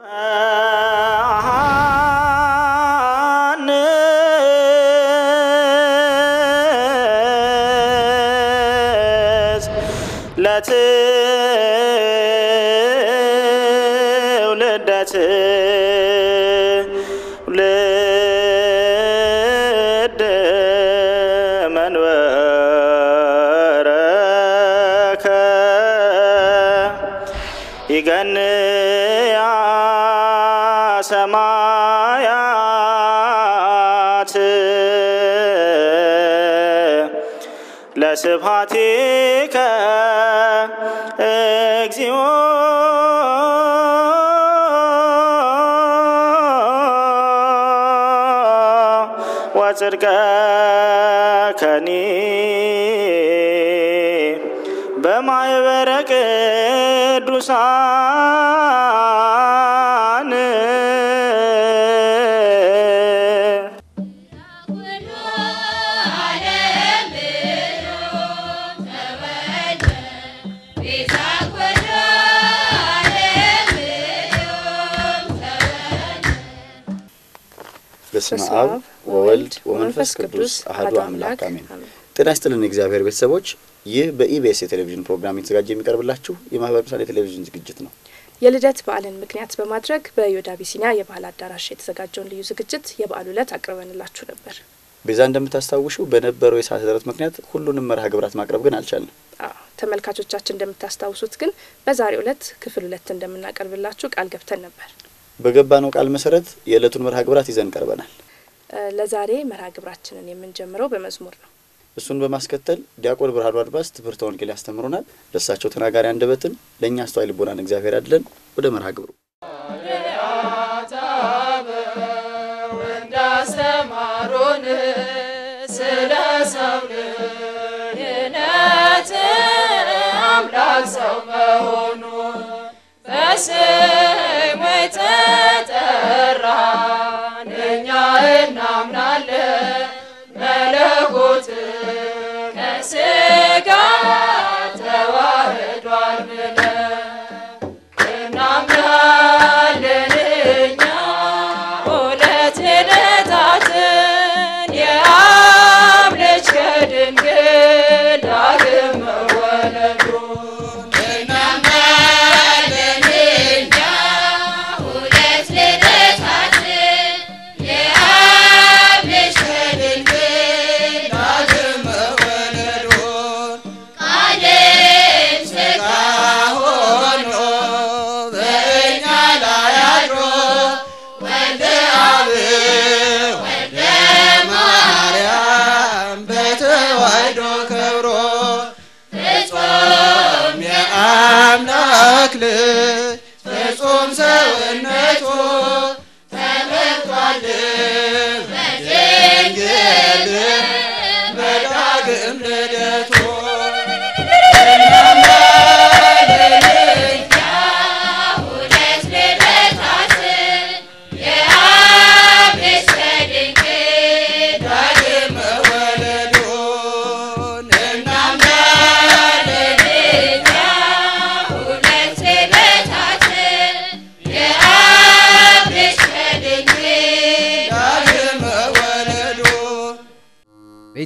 Well. ስብሐቲከ እግዚኦ በስመ አብ ወወልድ ወመንፈስ ቅዱስ አህዱ አምላክ አሜን። ጤና ይስጥልን እግዚአብሔር ቤተሰቦች፣ ይህ በኢቢኤስ የቴሌቪዥን ፕሮግራም የተዘጋጀ የሚቀርብላችሁ የማህበረ ቅዱሳን የቴሌቪዥን ዝግጅት ነው። የልደት በዓልን ምክንያት በማድረግ በዮዳ ቢሲኒያ የባህል አዳራሽ የተዘጋጀውን ልዩ ዝግጅት የበዓሉ ዕለት አቅርበንላችሁ ነበር። ቤዛ እንደምታስታውሹ በነበረው የሰዓት እጥረት ምክንያት ሁሉንም መርሃ ግብራት ማቅረብ ግን አልቻልንም። ተመልካቾቻችን እንደምታስታውሱት ግን በዛሬው ዕለት ክፍል ሁለት እንደምናቀርብላችሁ ቃል ገብተን ነበር። በገባነው ቃል መሰረት የዕለቱን መርሃ ግብራት ይዘን ቀርበናል። ለዛሬ መርሃ ግብራችንን የምንጀምረው በመዝሙር ነው። እሱን በማስከተል ዲያቆን ብርሃኑ አድባስ ትምህርተ ወንጌል ያስተምሩናል። ለእሳቸው ተናጋሪ አንደበትን፣ ለእኛ አስተዋይ ልቦናን እግዚአብሔር አድለን። ወደ መርሃ ግብሩ እንዳስተማሩን ስለ ሰው አምላክ ሰው በስ የተጠራን እኛ እናምናለን መለኮት ከሥጋ ተዋህዷል ብለን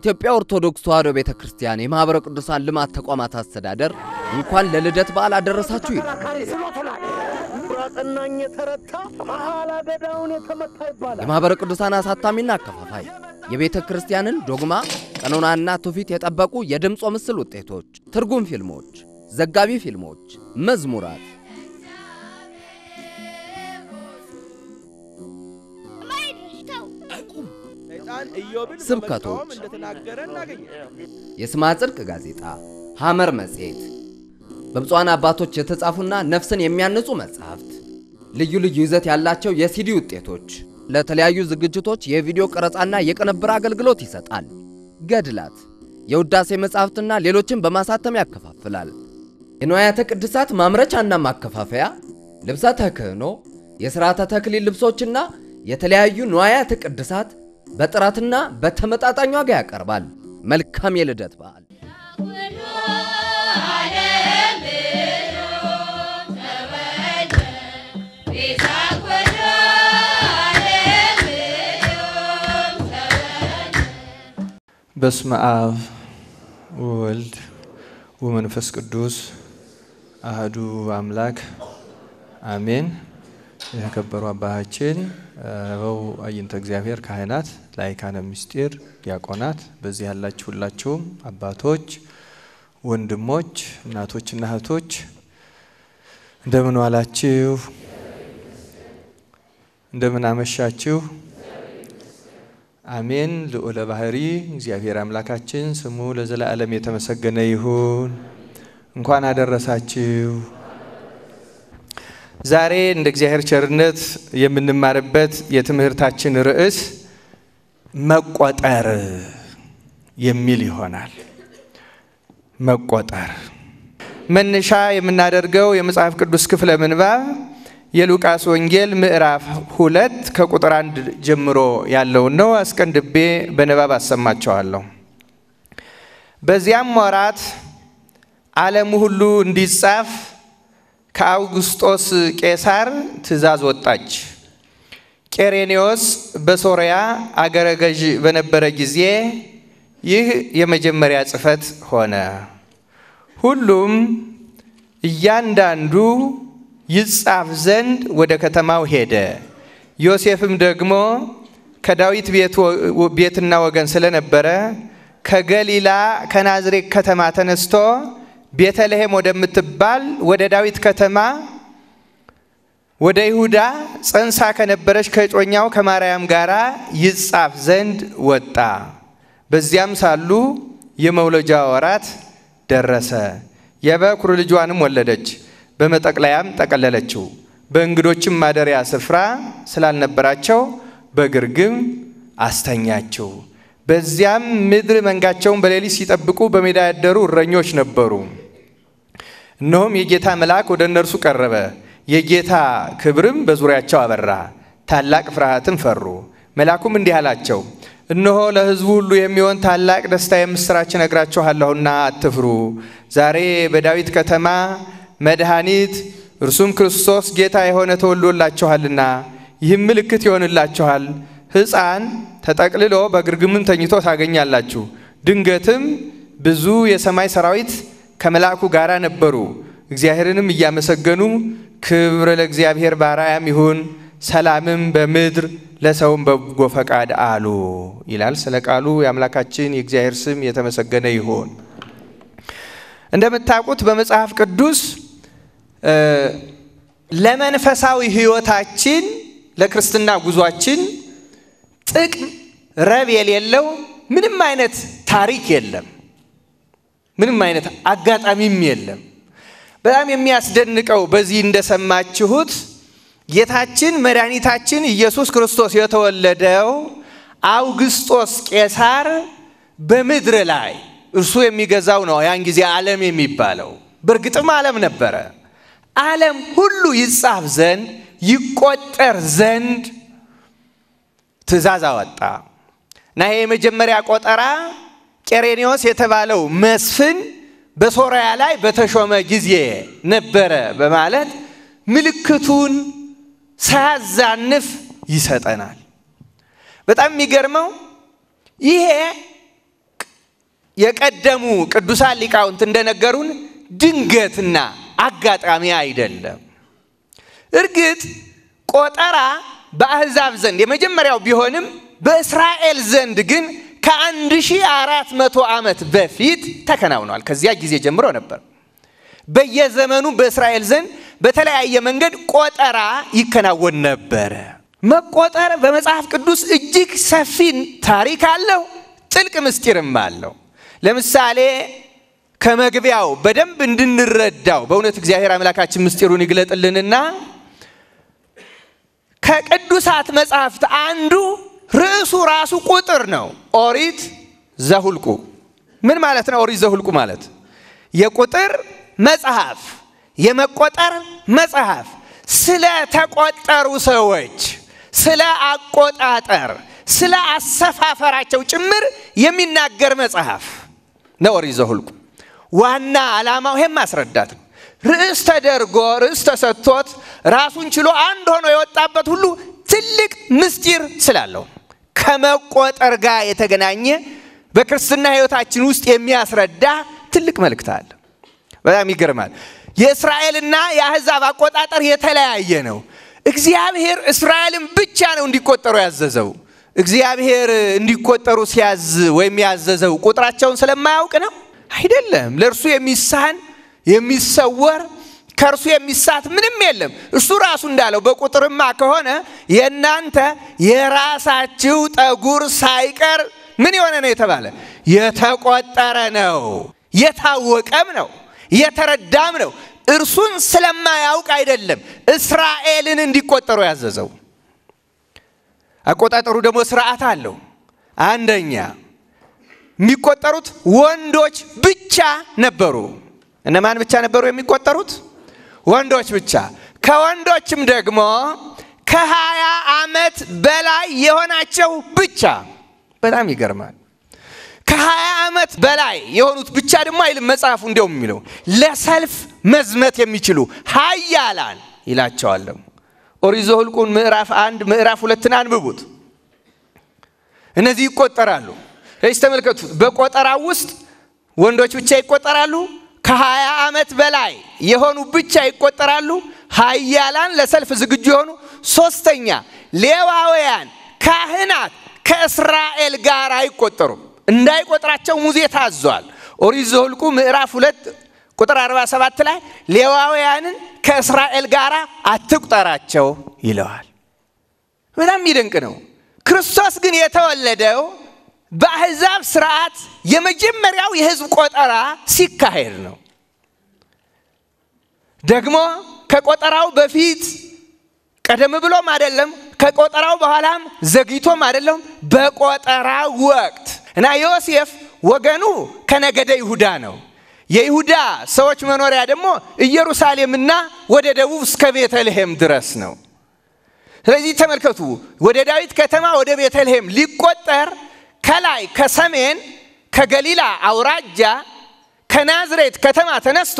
የኢትዮጵያ ኦርቶዶክስ ተዋሕዶ ቤተ ክርስቲያን የማኅበረ ቅዱሳን ልማት ተቋማት አስተዳደር እንኳን ለልደት በዓል አደረሳችሁ ይላል። የማኅበረ ቅዱሳን አሳታሚና አከፋፋይ የቤተ ክርስቲያንን ዶግማ ቀኖናና ትውፊት የጠበቁ የድምፆ ምስል ውጤቶች፣ ትርጉም ፊልሞች፣ ዘጋቢ ፊልሞች፣ መዝሙራት ስብከቶች፣ የስማ ጽድቅ ጋዜጣ፣ ሐመር መጽሔት፣ በብፁዓን አባቶች የተጻፉና ነፍስን የሚያንጹ መጽሐፍት፣ ልዩ ልዩ ይዘት ያላቸው የሲዲ ውጤቶች፣ ለተለያዩ ዝግጅቶች የቪዲዮ ቀረጻና የቅንብር አገልግሎት ይሰጣል። ገድላት፣ የውዳሴ መጽሐፍትና ሌሎችን በማሳተም ያከፋፍላል። የንዋያተ ቅድሳት ማምረቻና ማከፋፈያ፣ ልብሰ ተክህኖ፣ የሥርዓተ ተክሊል ልብሶችና የተለያዩ ንዋያተ ቅድሳት በጥራትና በተመጣጣኝ ዋጋ ያቀርባል። መልካም የልደት በዓል። በስመ አብ ወወልድ ወመንፈስ ቅዱስ አህዱ አምላክ አሜን። የተከበሩ አባታችን ረበው አይንተ እግዚአብሔር ካህናት፣ ላይካነ ምስጢር ዲያቆናት፣ በዚህ ያላችሁ ሁላችሁም አባቶች፣ ወንድሞች፣ እናቶችና እህቶች እንደምን ዋላችሁ? እንደምን አመሻችሁ? አሜን። ልዑለ ባህሪ እግዚአብሔር አምላካችን ስሙ ለዘላለም የተመሰገነ ይሁን። እንኳን አደረሳችሁ። ዛሬ እንደ እግዚአብሔር ቸርነት የምንማርበት የትምህርታችን ርዕስ መቆጠር የሚል ይሆናል። መቆጠር መነሻ የምናደርገው የመጽሐፍ ቅዱስ ክፍለ ምንባብ የሉቃስ ወንጌል ምዕራፍ ሁለት ከቁጥር አንድ ጀምሮ ያለውን ነው። አስቀንድቤ በንባብ አሰማቸዋለሁ። በዚያም ወራት ዓለሙ ሁሉ እንዲጻፍ ከአውግስጦስ ቄሳር ትእዛዝ ወጣች። ቄሬኔዎስ በሶርያ አገረ ገዥ በነበረ ጊዜ ይህ የመጀመሪያ ጽሕፈት ሆነ። ሁሉም እያንዳንዱ ይጻፍ ዘንድ ወደ ከተማው ሄደ። ዮሴፍም ደግሞ ከዳዊት ቤትና ወገን ስለነበረ ከገሊላ ከናዝሬት ከተማ ተነስቶ ቤተልሔም ወደምትባል ወደ ዳዊት ከተማ ወደ ይሁዳ ጸንሳ ከነበረች ከጮኛው ከማርያም ጋር ይጻፍ ዘንድ ወጣ። በዚያም ሳሉ የመውለጃ ወራት ደረሰ። የበኩር ልጇንም ወለደች። በመጠቅለያም ጠቀለለችው። በእንግዶችም ማደሪያ ስፍራ ስላልነበራቸው በግርግም አስተኛችው። በዚያም ምድር መንጋቸውን በሌሊት ሲጠብቁ በሜዳ ያደሩ እረኞች ነበሩ። እነሆም የጌታ መልአክ ወደ እነርሱ ቀረበ፣ የጌታ ክብርም በዙሪያቸው አበራ፣ ታላቅ ፍርሃትም ፈሩ። መልአኩም እንዲህ አላቸው፣ እነሆ ለሕዝቡ ሁሉ የሚሆን ታላቅ ደስታ የምሥራች እነግራችኋለሁና አትፍሩ። ዛሬ በዳዊት ከተማ መድኃኒት እርሱም ክርስቶስ ጌታ የሆነ ተወልዶላችኋልና ይህም ምልክት ይሆንላችኋል፣ ሕፃን ተጠቅልሎ በግርግምም ተኝቶ ታገኛላችሁ። ድንገትም ብዙ የሰማይ ሰራዊት ከመልአኩ ጋራ ነበሩ። እግዚአብሔርንም እያመሰገኑ ክብር ለእግዚአብሔር በአርያም ይሁን፣ ሰላምም በምድር ለሰውም በጎ ፈቃድ አሉ ይላል። ስለ ቃሉ የአምላካችን የእግዚአብሔር ስም የተመሰገነ ይሁን። እንደምታውቁት በመጽሐፍ ቅዱስ ለመንፈሳዊ ሕይወታችን ለክርስትና ጉዟችን ጥቅም ረብ የሌለው ምንም አይነት ታሪክ የለም። ምንም አይነት አጋጣሚም የለም። በጣም የሚያስደንቀው በዚህ እንደሰማችሁት ጌታችን መድኃኒታችን ኢየሱስ ክርስቶስ የተወለደው አውግስጦስ ቄሳር በምድር ላይ እርሱ የሚገዛው ነው። ያን ጊዜ ዓለም የሚባለው በእርግጥም ዓለም ነበረ። ዓለም ሁሉ ይጻፍ ዘንድ ይቆጠር ዘንድ ትእዛዝ አወጣ እና ይሄ የመጀመሪያ ቆጠራ ቄሬኒዎስ የተባለው መስፍን በሶርያ ላይ በተሾመ ጊዜ ነበረ በማለት ምልክቱን ሳያዛንፍ ይሰጠናል። በጣም የሚገርመው ይሄ የቀደሙ ቅዱሳን ሊቃውንት እንደነገሩን ድንገትና አጋጣሚ አይደለም። እርግጥ ቆጠራ በአሕዛብ ዘንድ የመጀመሪያው ቢሆንም በእስራኤል ዘንድ ግን ከአንድ ሺህ አራት መቶ ዓመት በፊት ተከናውኗል። ከዚያ ጊዜ ጀምሮ ነበር። በየዘመኑ በእስራኤል ዘንድ በተለያየ መንገድ ቆጠራ ይከናወን ነበረ። መቆጠር በመጽሐፍ ቅዱስ እጅግ ሰፊን ታሪክ አለው፣ ጥልቅ ምስጢርም አለው። ለምሳሌ ከመግቢያው በደንብ እንድንረዳው በእውነት እግዚአብሔር አምላካችን ምስጢሩን ይግለጥልንና ከቅዱሳት መጽሐፍት አንዱ ርዕሱ ራሱ ቁጥር ነው። ኦሪት ዘሁልቁ ምን ማለት ነው? ኦሪት ዘሁልቁ ማለት የቁጥር መጽሐፍ፣ የመቆጠር መጽሐፍ። ስለ ተቆጠሩ ሰዎች፣ ስለ አቆጣጠር፣ ስለ አሰፋፈራቸው ጭምር የሚናገር መጽሐፍ ነው ኦሪት ዘሁልቁ። ዋና ዓላማው ይሄም ማስረዳት ነው። ርዕስ ተደርጎ ርዕስ ተሰጥቶት ራሱን ችሎ አንድ ሆኖ የወጣበት ሁሉ ትልቅ ምስጢር ስላለው ከመቆጠር ጋር የተገናኘ በክርስትና ህይወታችን ውስጥ የሚያስረዳ ትልቅ መልእክት አለ። በጣም ይገርማል። የእስራኤልና የአህዛብ አቆጣጠር የተለያየ ነው። እግዚአብሔር እስራኤልን ብቻ ነው እንዲቆጠሩ ያዘዘው። እግዚአብሔር እንዲቆጠሩ ሲያዝ ወይም ያዘዘው ቁጥራቸውን ስለማያውቅ ነው? አይደለም። ለእርሱ የሚሳን የሚሰወር ከእርሱ የሚሳት ምንም የለም። እሱ ራሱ እንዳለው በቁጥርማ ከሆነ የእናንተ የራሳችሁ ጠጉር ሳይቀር ምን የሆነ ነው የተባለ የተቆጠረ ነው፣ የታወቀም ነው፣ የተረዳም ነው። እርሱን ስለማያውቅ አይደለም እስራኤልን እንዲቆጠሩ ያዘዘው። አቆጣጠሩ ደግሞ ስርዓት አለው። አንደኛ የሚቆጠሩት ወንዶች ብቻ ነበሩ። እነማን ብቻ ነበሩ የሚቆጠሩት? ወንዶች ብቻ። ከወንዶችም ደግሞ ከሀያ ዓመት በላይ የሆናቸው ብቻ። በጣም ይገርማል። ከሀያ ዓመት በላይ የሆኑት ብቻ ደግሞ አይልም መጽሐፉ። እንዲሁም የሚለው ለሰልፍ መዝመት የሚችሉ ሀያላን ይላቸዋል። ደግሞ ኦሪት ዘኍልቍን ምዕራፍ አንድ ምዕራፍ ሁለትን አንብቡት። እነዚህ ይቆጠራሉ። ተመልከቱ። በቆጠራ ውስጥ ወንዶች ብቻ ይቆጠራሉ። ከሀያ ዓመት በላይ የሆኑ ብቻ ይቆጠራሉ። ሀያላን ለሰልፍ ዝግጁ የሆኑ ሶስተኛ ሌዋውያን ካህናት ከእስራኤል ጋር አይቆጠሩም። እንዳይቆጥራቸው ሙሴ ታዟል። ኦሪት ዘኍልቍ ምዕራፍ ሁለት ቁጥር 47 ላይ ሌዋውያንን ከእስራኤል ጋር አትቁጠራቸው ይለዋል። በጣም የሚደንቅ ነው። ክርስቶስ ግን የተወለደው በአህዛብ ስርዓት የመጀመሪያው የህዝብ ቆጠራ ሲካሄድ ነው። ደግሞ ከቆጠራው በፊት ቀደም ብሎም አይደለም፣ ከቆጠራው በኋላም ዘግይቶም አይደለም፣ በቆጠራው ወቅት እና ዮሴፍ ወገኑ ከነገደ ይሁዳ ነው። የይሁዳ ሰዎች መኖሪያ ደግሞ ኢየሩሳሌምና ወደ ደቡብ እስከ ቤተልሔም ድረስ ነው። ስለዚህ ተመልከቱ፣ ወደ ዳዊት ከተማ ወደ ቤተልሔም ሊቆጠር ከላይ ከሰሜን ከገሊላ አውራጃ ከናዝሬት ከተማ ተነስቶ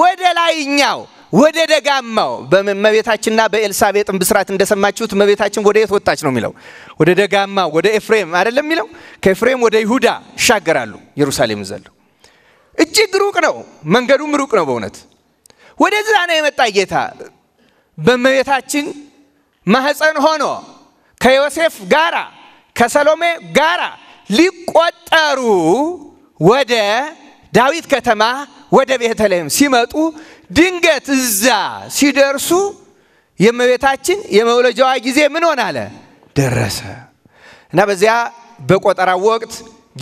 ወደ ላይኛው ወደ ደጋማው በመቤታችንና በኤልሳቤጥ ብስራት እንደሰማችሁት መቤታችን ወደ የት ወጣች ነው የሚለው ወደ ደጋማው ወደ ኤፍሬም አይደለም የሚለው ከኤፍሬም ወደ ይሁዳ ይሻገራሉ ኢየሩሳሌም ዘለው እጅግ ሩቅ ነው መንገዱም ሩቅ ነው በእውነት ወደዛ ነው የመጣ ጌታ በመቤታችን ማህፀን ሆኖ ከዮሴፍ ጋራ ከሰሎሜ ጋራ ሊቆጠሩ ወደ ዳዊት ከተማ ወደ ቤተልሔም ሲመጡ ድንገት እዛ ሲደርሱ የእመቤታችን የመውለጃዋ ጊዜ ምን ሆን አለ ደረሰ እና በዚያ በቆጠራው ወቅት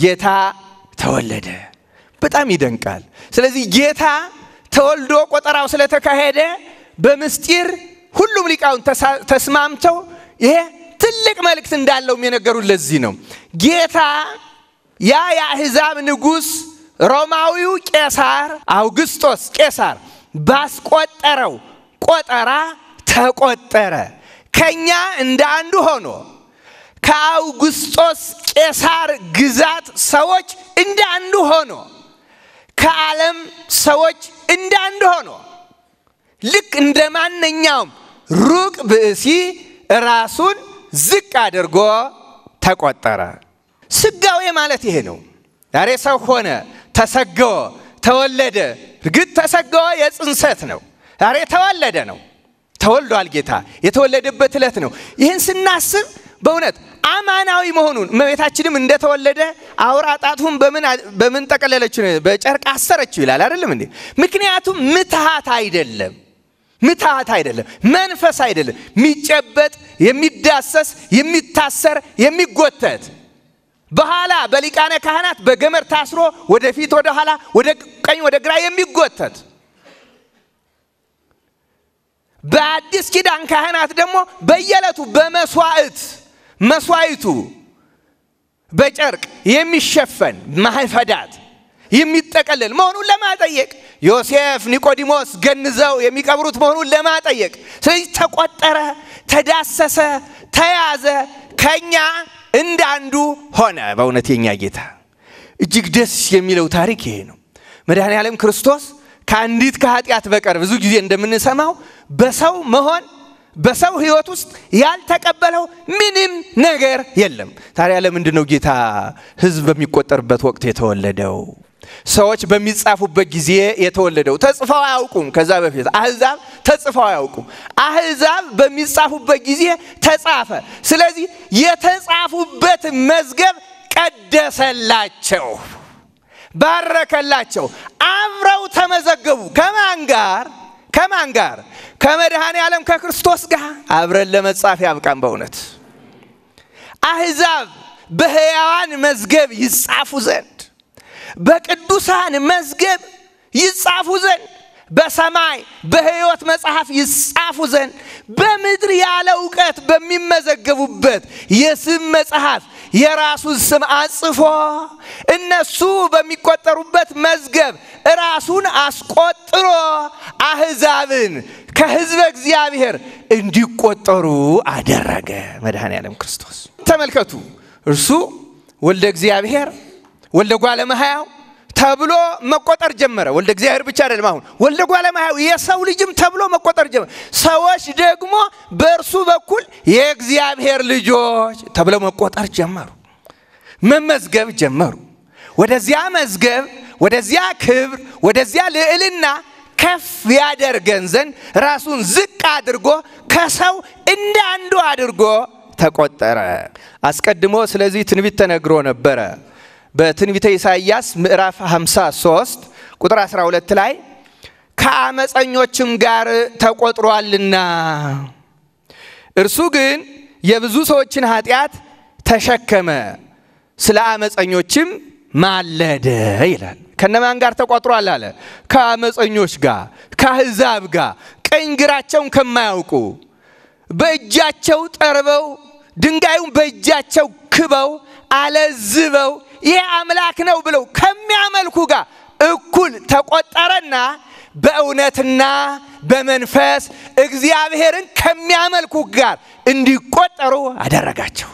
ጌታ ተወለደ። በጣም ይደንቃል። ስለዚህ ጌታ ተወልዶ ቆጠራው ስለተካሄደ በምስጢር ሁሉም ሊቃውን ተስማምተው ይሄ ትልቅ መልእክት እንዳለው የነገሩን ለዚህ ነው። ጌታ ያ የአሕዛብ ንጉሥ ሮማዊው ቄሳር አውግስጦስ ቄሳር ባስቆጠረው ቆጠራ ተቆጠረ። ከኛ እንደ አንዱ ሆኖ ከአውግስጦስ ቄሳር ግዛት ሰዎች እንደ አንዱ ሆኖ ከዓለም ሰዎች እንደ አንዱ ሆኖ ልክ እንደ ማንኛውም ሩቅ ብእሲ ራሱን ዝቅ አድርጎ ተቆጠረ። ስጋዊ ማለት ይሄ ነው። ዛሬ ሰው ሆነ፣ ተሰገወ፣ ተወለደ። እርግጥ ተሰገወ የጽንሰት ነው። ዛሬ ተወለደ ነው። ተወልዷል ጌታ የተወለደበት ዕለት ነው። ይህን ስናስብ በእውነት አማናዊ መሆኑን እመቤታችንም እንደተወለደ አውራ ጣቱን በምን ጠቀለለችው? በጨርቅ አሰረችው ይላል አይደለም እንዴ? ምክንያቱም ምትሃት አይደለም ምትሃት አይደለም፣ መንፈስ አይደለም፣ የሚጨበጥ የሚዳሰስ የሚታሰር የሚጎተት በኋላ በሊቃነ ካህናት በገመድ ታስሮ ወደፊት ወደ ኋላ ወደ ቀኝ ወደ ግራ የሚጎተት በአዲስ ኪዳን ካህናት ደግሞ በየዕለቱ በመስዋዕት መስዋዕቱ በጨርቅ የሚሸፈን ማህፈዳት የሚጠቀልል መሆኑን ለማጠየቅ ዮሴፍ፣ ኒቆዲሞስ ገንዘው የሚቀብሩት መሆኑን ለማጠየቅ። ስለዚህ ተቆጠረ፣ ተዳሰሰ፣ ተያዘ፣ ከኛ እንዳንዱ ሆነ። በእውነት የእኛ ጌታ እጅግ ደስ የሚለው ታሪክ ይሄ ነው። መድኃኔ ዓለም ክርስቶስ ከአንዲት ከኃጢአት በቀር ብዙ ጊዜ እንደምንሰማው በሰው መሆን በሰው ሕይወት ውስጥ ያልተቀበለው ምንም ነገር የለም። ታዲያ ለምንድን ነው ጌታ ሕዝብ በሚቆጠርበት ወቅት የተወለደው? ሰዎች በሚጻፉበት ጊዜ የተወለደው ተጽፈው አያውቁም። ከዛ በፊት አህዛብ ተጽፈው አያውቁም። አህዛብ በሚጻፉበት ጊዜ ተጻፈ። ስለዚህ የተጻፉበት መዝገብ ቀደሰላቸው፣ ባረከላቸው። አብረው ተመዘገቡ። ከማን ጋር ከማን ጋር? ከመድኃኔ ዓለም ከክርስቶስ ጋር አብረን ለመጻፍ ያብቃን። በእውነት አህዛብ በሕያዋን መዝገብ ይጻፉ ዘንድ በቅዱሳን መዝገብ ይጻፉ ዘንድ በሰማይ በሕይወት መጽሐፍ ይጻፉ ዘንድ በምድር ያለ እውቀት በሚመዘገቡበት የስም መጽሐፍ የራሱን ስም አጽፎ እነሱ በሚቆጠሩበት መዝገብ ራሱን አስቆጥሮ አሕዛብን ከሕዝበ እግዚአብሔር እንዲቆጠሩ አደረገ። መድኃኔ ዓለም ክርስቶስ ተመልከቱ፣ እርሱ ወልደ እግዚአብሔር ወልደ ጓለ ተብሎ መቆጠር ጀመረ። ወልደ እግዚአብሔር ብቻ አይደለም፣ አሁን ወልደ ጓለ የሰው ልጅም ተብሎ መቆጠር ጀመረ። ሰዎች ደግሞ በእርሱ በኩል የእግዚአብሔር ልጆች ተብለው መቆጠር ጀመሩ፣ መመዝገብ ጀመሩ። ወደዚያ መዝገብ፣ ወደዚያ ክብር፣ ወደዚያ ልዕልና ከፍ ያደርገን ዘንድ ራሱን ዝቅ አድርጎ ከሰው እንደ አንዱ አድርጎ ተቆጠረ። አስቀድሞ ስለዚህ ትንቢት ተነግሮ ነበረ። በትንቢተ ኢሳይያስ ምዕራፍ 53 ቁጥር 12 ላይ ከአመፀኞችም ጋር ተቆጥሯልና እርሱ ግን የብዙ ሰዎችን ኃጢአት ተሸከመ ስለ አመፀኞችም ማለደ ይላል። ከነማን ጋር ተቋጥሯል አለ? ከአመፀኞች ጋር፣ ከህዛብ ጋር፣ ቀኝ ግራቸውን ከማያውቁ በእጃቸው ጠርበው ድንጋዩን በእጃቸው ክበው አለዝበው ይህ አምላክ ነው ብለው ከሚያመልኩ ጋር እኩል ተቆጠረና በእውነትና በመንፈስ እግዚአብሔርን ከሚያመልኩ ጋር እንዲቆጠሩ አደረጋቸው።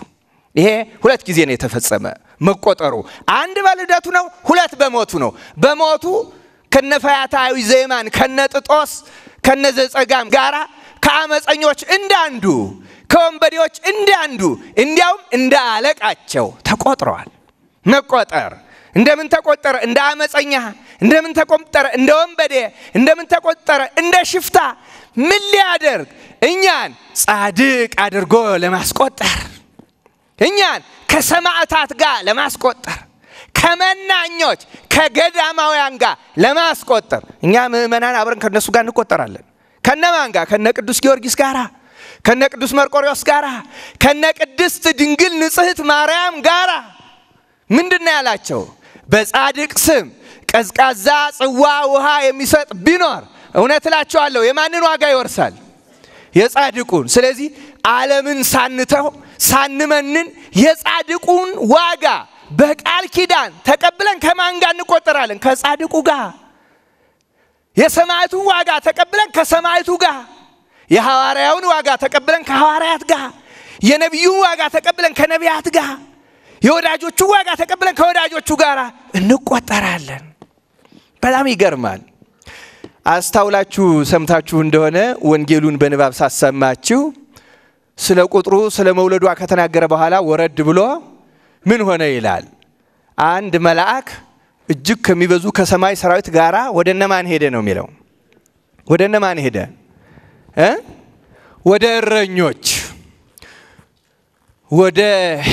ይሄ ሁለት ጊዜ ነው የተፈጸመ መቆጠሩ። አንድ በልደቱ ነው፣ ሁለት በሞቱ ነው። በሞቱ ከነፈያታዊ ዜማን ከነጥጦስ ከነዘጸጋም ጋር ከአመፀኞች እንዳንዱ ከወንበዴዎች እንዳንዱ እንዲያውም እንደ አለቃቸው ተቆጥረዋል። መቆጠር እንደምን ተቆጠረ? እንደ አመፀኛ፣ እንደምን ተቆጠረ? እንደ ወንበዴ፣ እንደምን ተቆጠረ? እንደ ሽፍታ። ምን ሊያደርግ እኛን ጻድቅ አድርጎ ለማስቆጠር፣ እኛን ከሰማዕታት ጋር ለማስቆጠር፣ ከመናኞች ከገዳማውያን ጋር ለማስቆጠር። እኛ ምእመናን አብረን ከነሱ ጋር እንቆጠራለን። ከነማን ጋር? ከነ ቅዱስ ጊዮርጊስ ጋር ከነ ቅዱስ መርቆሪዎስ ጋር ከነ ቅድስት ድንግል ንጽህት ማርያም ጋራ ምንድን ያላቸው? በጻድቅ ስም ቀዝቃዛ ጽዋ ውሃ የሚሰጥ ቢኖር እውነት እላቸዋለሁ የማንን ዋጋ ይወርሳል? የጻድቁን። ስለዚህ ዓለምን ሳንተው ሳንመንን የጻድቁን ዋጋ በቃል ኪዳን ተቀብለን ከማን ጋር እንቆጠራለን? ከጻድቁ ጋር። የሰማዕቱን ዋጋ ተቀብለን ከሰማዕቱ ጋር፣ የሐዋርያውን ዋጋ ተቀብለን ከሐዋርያት ጋር፣ የነቢዩን ዋጋ ተቀብለን ከነቢያት ጋር የወዳጆቹ ዋጋ ተቀብለን ከወዳጆቹ ጋር እንቆጠራለን። በጣም ይገርማል። አስታውላችሁ ሰምታችሁ እንደሆነ ወንጌሉን በንባብ ሳሰማችሁ ስለ ቁጥሩ ስለ መውለዷ ከተናገረ በኋላ ወረድ ብሎ ምን ሆነ ይላል። አንድ መልአክ እጅግ ከሚበዙ ከሰማይ ሰራዊት ጋር ወደ እነማን ሄደ ነው የሚለው። ወደ እነማን ሄደ? ወደ እረኞች ወደ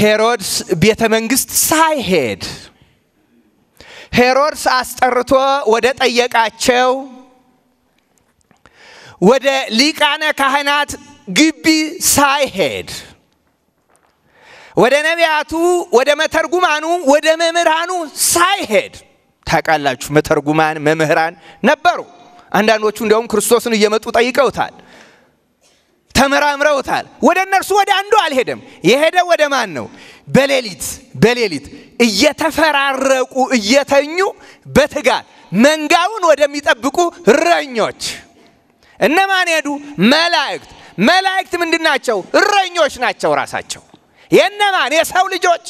ሄሮድስ ቤተ መንግስት ሳይሄድ ሄሮድስ አስጠርቶ ወደ ጠየቃቸው ወደ ሊቃነ ካህናት ግቢ ሳይሄድ ወደ ነቢያቱ፣ ወደ መተርጉማኑ፣ ወደ መምህራኑ ሳይሄድ ታውቃላችሁ፣ መተርጉማን መምህራን ነበሩ። አንዳንዶቹ እንዲያውም ክርስቶስን እየመጡ ጠይቀውታል። ተመራምረውታል። ወደ እነርሱ ወደ አንዱ አልሄደም። የሄደ ወደ ማን ነው? በሌሊት በሌሊት እየተፈራረቁ እየተኙ በትጋት መንጋውን ወደሚጠብቁ እረኞች። እነማን ሄዱ? መላእክት። መላእክት ምንድን ናቸው? እረኞች ናቸው ራሳቸው። የእነማን የሰው ልጆች፣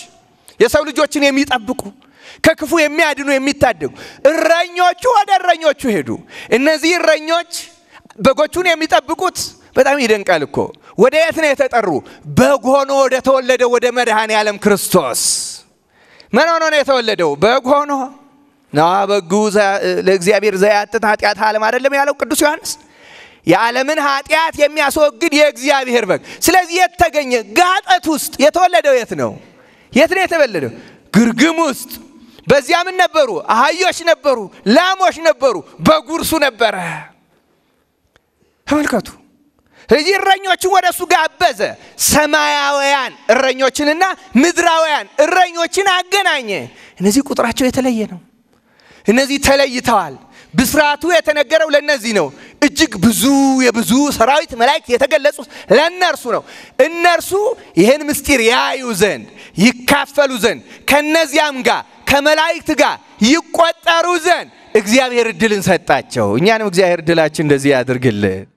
የሰው ልጆችን የሚጠብቁ ከክፉ የሚያድኑ የሚታደጉ እረኞቹ ወደ እረኞቹ ሄዱ። እነዚህ እረኞች በጎቹን የሚጠብቁት በጣም ይደንቃል እኮ ወደ የት ነው የተጠሩ? በግ ሆኖ ወደ ተወለደ ወደ መድኃኔ ዓለም ክርስቶስ። ምን ሆኖ ነው የተወለደው? በግ ሆኖ ነዋ በጉ ለእግዚአብሔር ዘያጥት ኃጢአት ዓለም አይደለም ያለው ቅዱስ ዮሐንስ የዓለምን ኃጢአት የሚያስወግድ የእግዚአብሔር በግ። ስለዚህ የት ተገኘ? ጋጠት ውስጥ የተወለደው የት ነው? የት ነው የተወለደው? ግርግም ውስጥ። በዚያ ምን ነበሩ? አህዮች ነበሩ፣ ላሞች ነበሩ፣ በጉርሱ ነበረ። ተመልከቱ። እዚህ እረኞችን ወደ እሱ ጋበዘ። ሰማያውያን እረኞችንና ምድራውያን እረኞችን አገናኘ። እነዚህ ቁጥራቸው የተለየ ነው። እነዚህ ተለይተዋል። ብስራቱ የተነገረው ለእነዚህ ነው። እጅግ ብዙ የብዙ ሰራዊት መላይክ የተገለጹት ለእነርሱ ነው። እነርሱ ይህን ምስጢር ያዩ ዘንድ ይካፈሉ ዘንድ ከእነዚያም ጋር ከመላእክት ጋር ይቆጠሩ ዘንድ እግዚአብሔር እድልን ሰጣቸው። እኛንም እግዚአብሔር እድላችን እንደዚህ ያድርግልን።